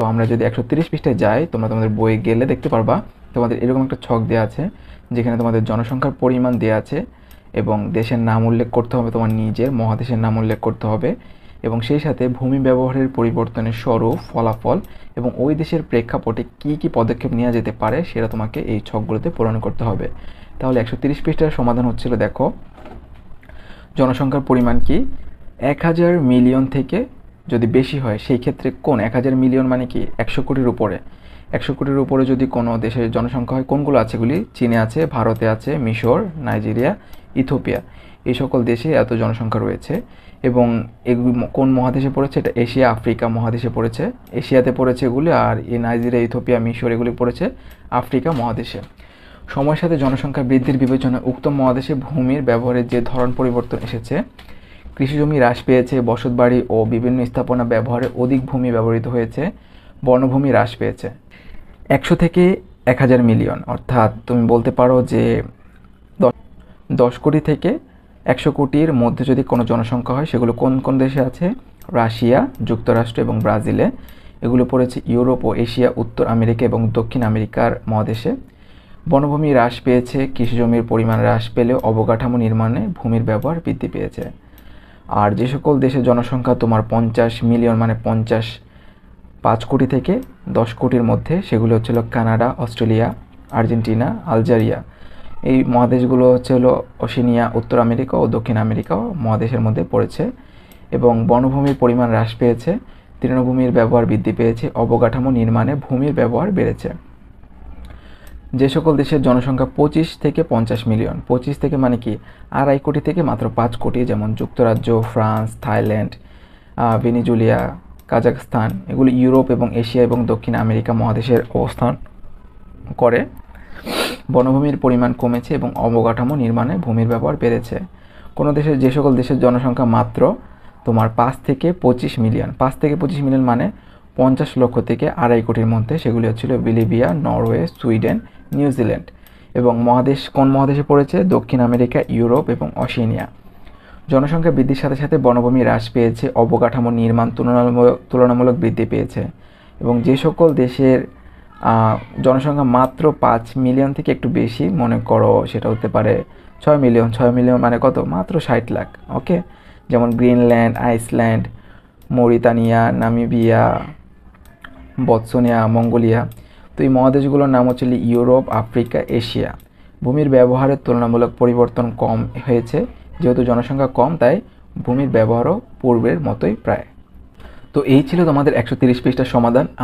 তো আমরা যদি একশো তিরিশ পৃষ্ঠায় যাই তোমরা তোমাদের বইয়ে গেলে দেখতে পারবা তোমাদের এরকম একটা ছক দেওয়া আছে যেখানে তোমাদের জনসংখ্যার পরিমাণ দেওয়া আছে এবং দেশের নাম উল্লেখ করতে হবে তোমার নিজের মহাদেশের নাম উল্লেখ করতে হবে এবং সেই সাথে ভূমি ব্যবহারের পরিবর্তনের স্বরূপ ফলাফল এবং ওই দেশের প্রেক্ষাপটে কি কি পদক্ষেপ নেওয়া যেতে পারে সেটা তোমাকে এই ছকগুলোতে পূরণ করতে হবে তাহলে একশো তিরিশ পৃষ্ঠার সমাধান হচ্ছিল দেখো জনসংখ্যার পরিমাণ কি এক হাজার মিলিয়ন থেকে যদি বেশি হয় সেই ক্ষেত্রে কোন এক হাজার মিলিয়ন মানে কি একশো কোটির উপরে একশো কোটির উপরে যদি কোনো দেশের জনসংখ্যা হয় কোনগুলো আছে গুলি চীনে আছে ভারতে আছে মিশর নাইজেরিয়া ইথোপিয়া এই সকল দেশে এত জনসংখ্যা রয়েছে এবং এগুলি কোন মহাদেশে পড়েছে এটা এশিয়া আফ্রিকা মহাদেশে পড়েছে এশিয়াতে পড়েছে এগুলি আর এই নাইজেরিয়া ইথোপিয়া মিশর এগুলি পড়েছে আফ্রিকা মহাদেশে সময়ের সাথে জনসংখ্যা বৃদ্ধির বিবেচনায় উক্ত মহাদেশে ভূমির ব্যবহারের যে ধরন পরিবর্তন এসেছে কৃষি জমি হ্রাস পেয়েছে বসতবাড়ি ও বিভিন্ন স্থাপনা ব্যবহারে অধিক ভূমি ব্যবহৃত হয়েছে বনভূমি হ্রাস পেয়েছে একশো থেকে এক হাজার মিলিয়ন অর্থাৎ তুমি বলতে পারো যে দশ কোটি থেকে একশো কোটির মধ্যে যদি কোনো জনসংখ্যা হয় সেগুলো কোন কোন দেশে আছে রাশিয়া যুক্তরাষ্ট্র এবং ব্রাজিলে এগুলো পড়েছে ইউরোপ ও এশিয়া উত্তর আমেরিকা এবং দক্ষিণ আমেরিকার মহাদেশে বনভূমি হ্রাস পেয়েছে কৃষিজমির পরিমাণ হ্রাস পেলেও অবকাঠামো নির্মাণে ভূমির ব্যবহার বৃদ্ধি পেয়েছে আর যে সকল দেশের জনসংখ্যা তোমার পঞ্চাশ মিলিয়ন মানে পঞ্চাশ পাঁচ কোটি থেকে দশ কোটির মধ্যে সেগুলো হচ্ছিল কানাডা অস্ট্রেলিয়া আর্জেন্টিনা আলজেরিয়া এই মহাদেশগুলো হচ্ছে হলো অশিনিয়া উত্তর আমেরিকা ও দক্ষিণ আমেরিকা মহাদেশের মধ্যে পড়েছে এবং বনভূমির পরিমাণ হ্রাস পেয়েছে তৃণভূমির ব্যবহার বৃদ্ধি পেয়েছে অবকাঠামো নির্মাণে ভূমির ব্যবহার বেড়েছে যে সকল দেশের জনসংখ্যা পঁচিশ থেকে পঞ্চাশ মিলিয়ন পঁচিশ থেকে মানে কি আড়াই কোটি থেকে মাত্র পাঁচ কোটি যেমন যুক্তরাজ্য ফ্রান্স থাইল্যান্ড ভেনিজুলিয়া কাজাকস্তান এগুলো ইউরোপ এবং এশিয়া এবং দক্ষিণ আমেরিকা মহাদেশের অবস্থান করে বনভূমির পরিমাণ কমেছে এবং অবকাঠামো নির্মাণে ভূমির ব্যবহার বেড়েছে কোনো দেশের যে সকল দেশের জনসংখ্যা মাত্র তোমার পাঁচ থেকে পঁচিশ মিলিয়ন পাঁচ থেকে পঁচিশ মিলিয়ন মানে পঞ্চাশ লক্ষ থেকে আড়াই কোটির মধ্যে সেগুলি হচ্ছিল বিলিবিয়া নরওয়ে সুইডেন নিউজিল্যান্ড এবং মহাদেশ কোন মহাদেশে পড়েছে দক্ষিণ আমেরিকা ইউরোপ এবং অশিনিয়া জনসংখ্যা বৃদ্ধির সাথে সাথে বনভূমি হ্রাস পেয়েছে অবকাঠামো নির্মাণ তুলনামূলক তুলনামূলক বৃদ্ধি পেয়েছে এবং যে সকল দেশের জনসংখ্যা মাত্র পাঁচ মিলিয়ন থেকে একটু বেশি মনে করো সেটা হতে পারে ছয় মিলিয়ন ছয় মিলিয়ন মানে কত মাত্র ষাট লাখ ওকে যেমন Greenland Iceland Mauritania Namibia Botswana Mongolia তো এই মহাদেশগুলোর নাম হচ্ছিল ইউরোপ আফ্রিকা এশিয়া ভূমির ব্যবহারের তুলনামূলক পরিবর্তন কম হয়েছে যেহেতু জনসংখ্যা কম তাই ভূমির ব্যবহারও পূর্বের মতোই প্রায় তো এই ছিল তোমাদের একশো তিরিশ পৃষ্ঠার সমাধান